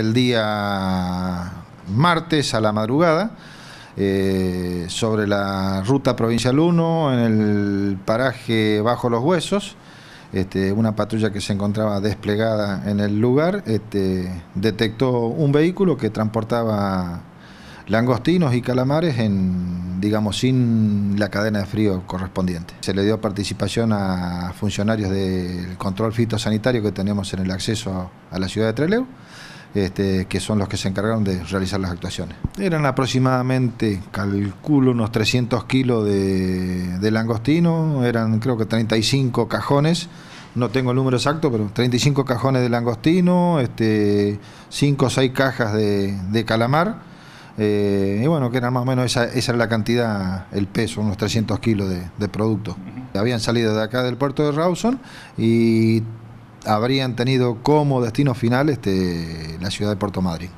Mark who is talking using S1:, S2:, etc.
S1: el día martes a la madrugada eh, sobre la ruta provincial 1 en el paraje Bajo los Huesos. Este, una patrulla que se encontraba desplegada en el lugar este, detectó un vehículo que transportaba langostinos y calamares en, digamos, sin la cadena de frío correspondiente. Se le dio participación a funcionarios del control fitosanitario que tenemos en el acceso a la ciudad de Trelew este, que son los que se encargaron de realizar las actuaciones. Eran aproximadamente, calculo, unos 300 kilos de, langostino, eran creo que 35 cajones no tengo el número exacto, pero 35 cajones de langostino, este, 5 o 6 cajas de, calamar. Eh, y bueno, que era más o menos esa, esa era la cantidad, el peso, unos 300 kilos de, de producto. Habían salido de acá del puerto de Rawson y habrían tenido como destino final este, la ciudad
S2: de Puerto Madrid.